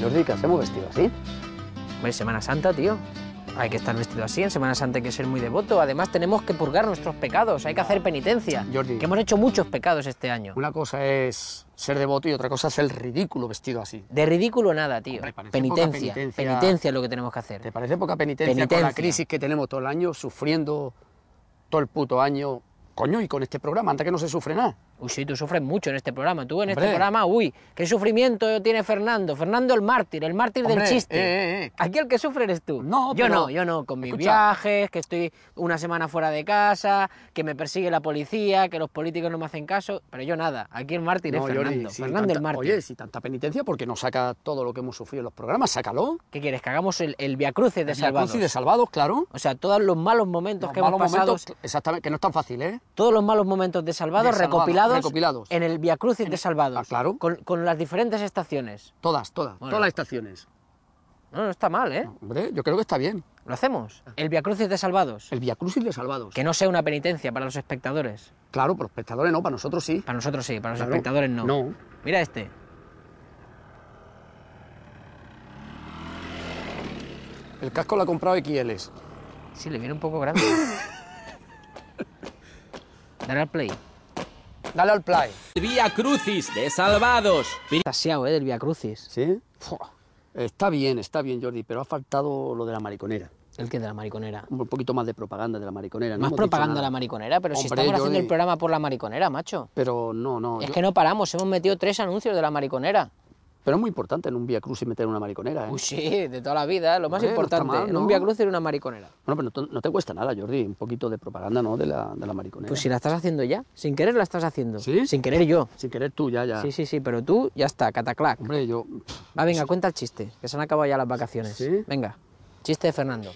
Jordi, ¿qué hacemos vestido así? es Semana Santa, tío. Hay que estar vestido así, en Semana Santa hay que ser muy devoto. Además, tenemos que purgar nuestros pecados, hay que hacer penitencia. Jordi. Que hemos hecho muchos pecados este año. Una cosa es ser devoto y otra cosa es el ridículo vestido así. De ridículo nada, tío. penitencia, penitencia, penitencia. es lo que tenemos que hacer. ¿Te parece poca penitencia, penitencia, con la crisis que tenemos todo el año, sufriendo todo el puto año? Coño, y con este programa, antes que no se sufre nada. Uy, sí, tú sufres mucho en este programa. Tú en este programa, uy, qué sufrimiento tiene Fernando. Fernando el mártir, el mártir del chiste. Eh, eh, eh. Aquí el que sufre eres tú. No, Yo no, yo no. Con mis viajes, que estoy una semana fuera de casa, que me persigue la policía, que los políticos no me hacen caso. Pero yo nada. Aquí el mártir es Fernando. Fernando el mártir. Oye, si tanta penitencia, porque no saca todo lo que hemos sufrido en los programas? Sácalo. ¿Qué quieres? Que hagamos el, Via cruce de el salvados. de salvados, claro. O sea, todos los malos momentos que hemos pasado. exactamente, que no es tan fácil, ¿eh? Todos los malos momentos de salvados recopilados recopilados, en el Via Crucis de Salvados. Ah, claro. Con, las diferentes estaciones. Todas, todas. Todas las estaciones. No, no está mal, ¿eh? Hombre, yo creo que está bien. ¿Lo hacemos? El Via Crucis de Salvados. El Via Crucis de Salvados. Que no sea una penitencia para los espectadores. Claro, para los espectadores no, para nosotros sí. Para nosotros sí, para los espectadores no. No. Mira este. El casco lo ha comprado XL Sí, le viene un poco grande. Dar al play. Dale al play. Vía Crucis de Salvados. ¿eh? Del Vía Crucis. ¿Sí? Está bien, está bien, Jordi, pero ha faltado lo de la mariconera. ¿El qué de la mariconera? Un poquito más de propaganda de la mariconera. No más propaganda de la mariconera, pero si estamos haciendo el programa por la mariconera, macho. Pero no, no. Es que no paramos, hemos metido tres anuncios de la mariconera. Pero es muy importante en un Vía Cruz y meter una mariconera, ¿eh? sí, de toda la vida, lo más importante, en un via Cruz y una mariconera. Bueno, pero no, te cuesta nada, Jordi, un poquito de propaganda, ¿no?, de la, de la mariconera. Pues si la estás haciendo ya, sin querer la estás haciendo. ¿Sí? Sin querer yo. Sin querer tú, ya, ya. Sí, sí, sí, pero tú, ya está, cataclac. Hombre, yo... Va, venga, cuenta el chiste, que se han acabado ya las vacaciones. Venga, chiste de Fernando.